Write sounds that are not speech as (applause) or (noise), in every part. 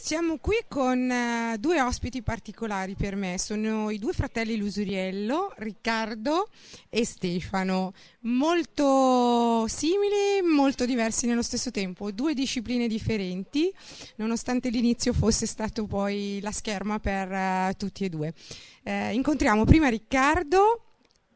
Siamo qui con eh, due ospiti particolari per me, sono i due fratelli Lusuriello, Riccardo e Stefano, molto simili, molto diversi nello stesso tempo, due discipline differenti, nonostante l'inizio fosse stato poi la scherma per eh, tutti e due. Uh, incontriamo prima Riccardo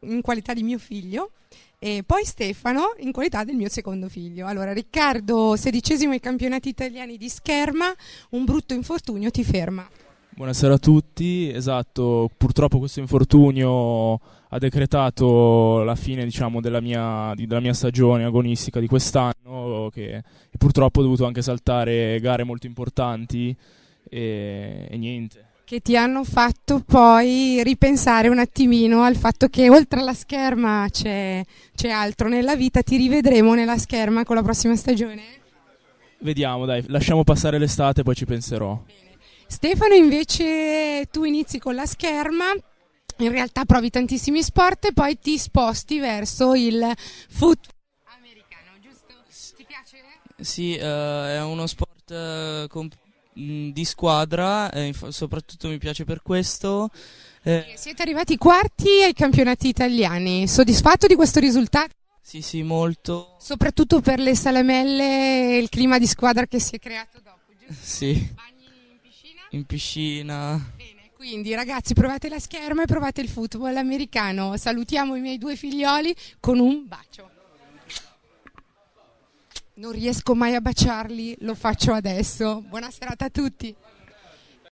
in qualità di mio figlio e poi Stefano in qualità del mio secondo figlio. Allora, Riccardo, sedicesimo ai campionati italiani di scherma, un brutto infortunio ti ferma. Buonasera a tutti, esatto, purtroppo questo infortunio ha decretato la fine diciamo, della, mia, della, mia, stagione agonistica di quest'anno che purtroppo ho dovuto anche saltare gare molto importanti e, e niente che ti hanno fatto poi ripensare un attimino al fatto che oltre alla scherma c'è, c'è altro nella vita, ti rivedremo nella scherma con la prossima stagione? Vediamo, dai, lasciamo passare l'estate, poi ci penserò. Bene. Stefano, invece tu inizi con la scherma, in realtà provi tantissimi sport e poi ti sposti verso il football americano, giusto? Ti piace? Sì, uh, è uno sport uh, eh, comp- Mm, di squadra, eh, soprattutto mi piace per questo. Eh. Siete arrivati quarti ai campionati italiani, soddisfatto di questo risultato? Sì, sì, molto. Soprattutto per le salamelle e il clima di squadra che si è creato dopo, giusto? (laughs) Sì. Bagni in piscina? In piscina. Bene, quindi ragazzi provate la scherma e provate il football americano. Salutiamo i miei due figlioli con un bacio. Non riesco mai a baciarli, lo faccio adesso. Buona serata a tutti.